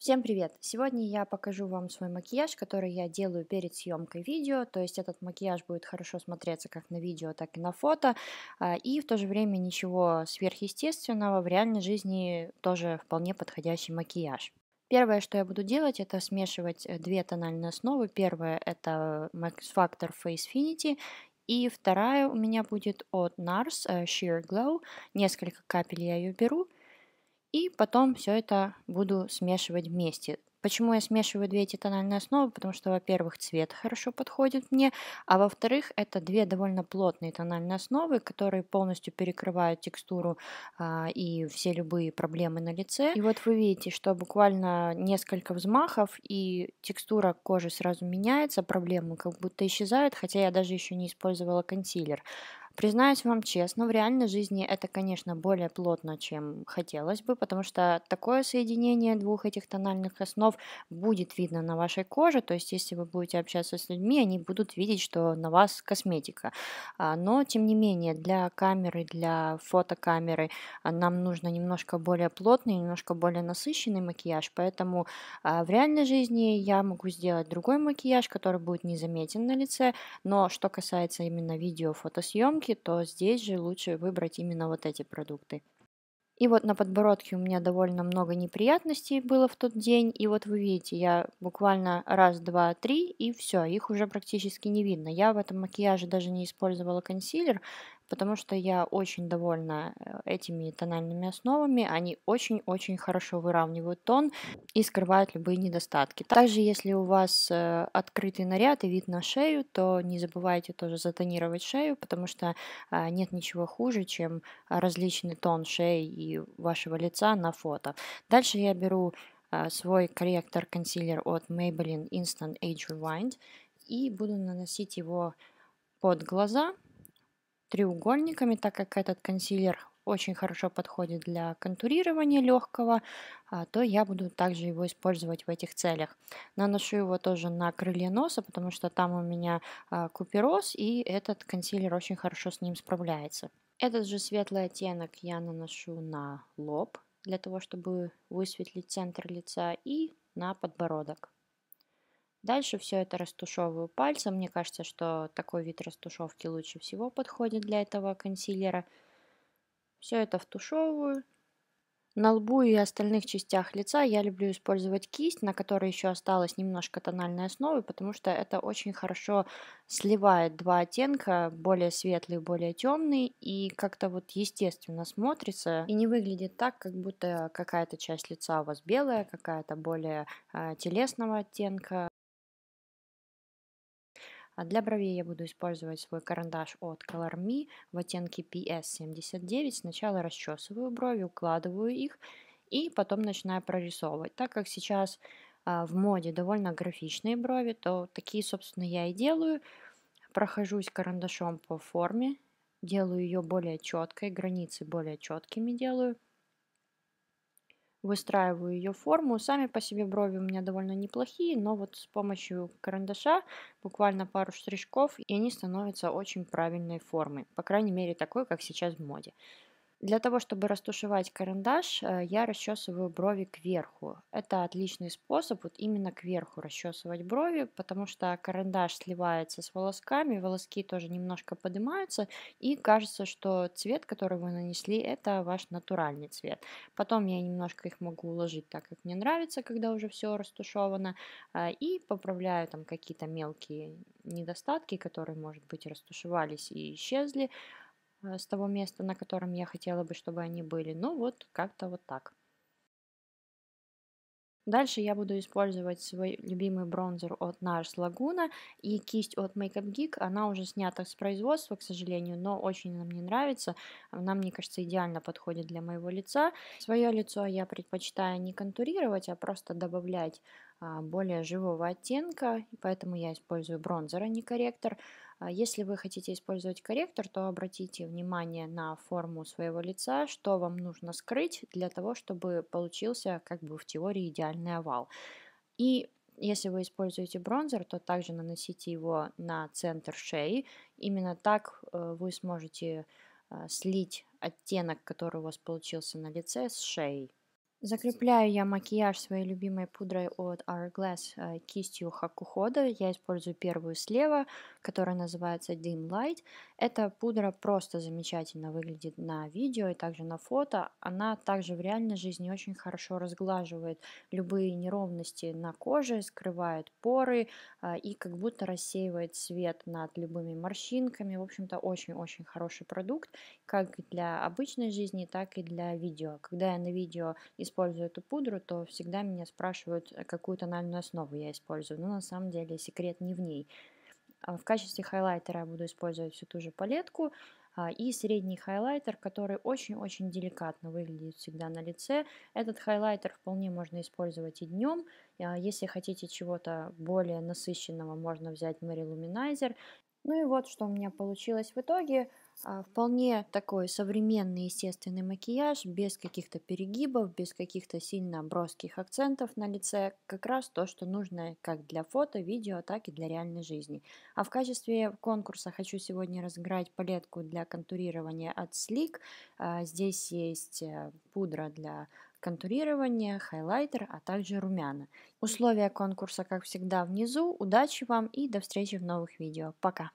Всем привет! Сегодня я покажу вам свой макияж, который я делаю перед съемкой видео, то есть этот макияж будет хорошо смотреться как на видео, так и на фото, а, и в то же время ничего сверхъестественного, в реальной жизни тоже вполне подходящий макияж. Первое, что я буду делать, это смешивать э, две тональные основы. Первая это Max Factor Face Finity и вторая у меня будет от NARS э, Sheer Glow. Несколько капель я ее беру – и потом все это буду смешивать вместе. Почему я смешиваю две эти тональные основы? Потому что, во-первых, цвет хорошо подходит мне, а во-вторых, это две довольно плотные тональные основы, которые полностью перекрывают текстуру а, и все любые проблемы на лице. И вот вы видите, что буквально несколько взмахов, и текстура кожи сразу меняется, проблемы как будто исчезают, хотя я даже еще не использовала консилер. Признаюсь вам честно, в реальной жизни это, конечно, более плотно, чем хотелось бы, потому что такое соединение двух этих тональных основ будет видно на вашей коже, то есть если вы будете общаться с людьми, они будут видеть, что на вас косметика. А, но, тем не менее, для камеры, для фотокамеры а, нам нужно немножко более плотный, немножко более насыщенный макияж, поэтому а, в реальной жизни я могу сделать другой макияж, который будет незаметен на лице, но что касается именно видео-фотосъемки, рынке, то здесь же лучше выбрать именно вот эти продукты. И вот на подбородке у меня довольно много неприятностей было в тот день. И вот вы видите, я буквально раз, два, три, и все, их уже практически не видно. Я в этом макияже даже не использовала консилер, потому что я очень довольна э, этими тональными основами. Они очень-очень хорошо выравнивают тон и скрывают любые недостатки. Также, если у вас э, открытый наряд и вид на шею, то не забывайте тоже затонировать шею, потому что а, нет ничего хуже, чем различный тон шеи и вашего лица на фото. Дальше я беру а, свой корректор-консилер от Maybelline Instant Age Rewind и буду наносить его под глаза, треугольниками, так как этот консилер очень хорошо подходит для контурирования легкого, а, то я буду также его использовать в этих целях. Наношу его тоже на крылья носа, потому что там у меня а, купероз, и этот консилер очень хорошо с ним справляется. Этот же светлый оттенок я наношу на лоб, для того, чтобы высветлить центр лица, и на подбородок. Дальше все это растушевываю пальцем. Мне кажется, что такой вид растушевки лучше всего подходит для этого консилера. Все это втушевываю. На лбу и остальных частях лица я люблю использовать кисть, на которой еще осталось немножко тональной основы, потому что это очень хорошо сливает два оттенка, более светлый, более темный, и как-то вот естественно смотрится, и не выглядит так, как будто какая-то часть лица у вас белая, какая-то более э, телесного оттенка. А Для бровей я буду использовать свой карандаш от Color Me в оттенке PS79. Сначала расчесываю брови, укладываю их и потом начинаю прорисовывать. Так как сейчас а, в моде довольно графичные брови, то такие, собственно, я и делаю. Прохожусь карандашом по форме, делаю ее более четкой, границы более четкими делаю – выстраиваю ее форму. Сами по себе брови у меня довольно неплохие, но вот с помощью карандаша буквально пару штришков, и они становятся очень правильной формы. По крайней мере, такой, как сейчас в моде. Для того, чтобы растушевать карандаш, э, я расчесываю брови кверху. Это отличный способ вот именно кверху расчесывать брови, потому что карандаш сливается с волосками, волоски тоже немножко поднимаются, и кажется, что цвет, который вы нанесли, это ваш натуральный цвет. Потом я немножко их могу уложить так, как мне нравится, когда уже все растушевано, э, и поправляю там какие-то мелкие недостатки, которые, может быть, растушевались и исчезли, Э, с того места, на котором я хотела бы, чтобы они были. Ну вот, как-то вот так. Дальше я буду использовать свой любимый бронзер от Nars Laguna и кисть от Makeup Geek. Она уже снята с производства, к сожалению, но очень она мне нравится. Она, мне кажется, идеально подходит для моего лица. Свое лицо я предпочитаю не контурировать, а просто добавлять а, более живого оттенка, поэтому я использую бронзер, а не корректор. А если вы хотите использовать корректор, то обратите внимание на форму своего лица, что вам нужно скрыть для того, чтобы получился как бы в теории идеальный овал. И если вы используете бронзер, то также наносите его на центр шеи. Именно так э, вы сможете э, слить оттенок, который у вас получился на лице, с шеей. Закрепляю я макияж своей любимой пудрой от Hourglass э, кистью Хакухода. Я использую первую слева, которая называется Dim Light. Эта пудра просто замечательно выглядит на видео и также на фото. Она также в реальной жизни очень хорошо разглаживает любые неровности на коже, скрывает поры э, и как будто рассеивает свет над любыми морщинками. В общем-то, очень-очень хороший продукт как для обычной жизни, так и для видео. Когда я на видео использую использую эту пудру, то всегда меня спрашивают, э, какую тональную основу я использую. Но на самом деле секрет не в ней. А, в качестве хайлайтера я буду использовать всю ту же палетку а, и средний хайлайтер, который очень-очень деликатно выглядит всегда на лице. Этот хайлайтер вполне можно использовать и днем. А, если хотите чего-то более насыщенного, можно взять Mary Luminizer. Ну и вот, что у меня получилось в итоге. А, вполне такой современный естественный макияж, без каких-то перегибов, без каких-то сильно броских акцентов на лице. Как раз то, что нужно как для фото, видео, так и для реальной жизни. А в качестве конкурса хочу сегодня разыграть палетку для контурирования от Slick. А, здесь есть э, пудра для контурирования хайлайтер, а также румяна. Условия конкурса, как всегда, внизу. Удачи вам и до встречи в новых видео. Пока!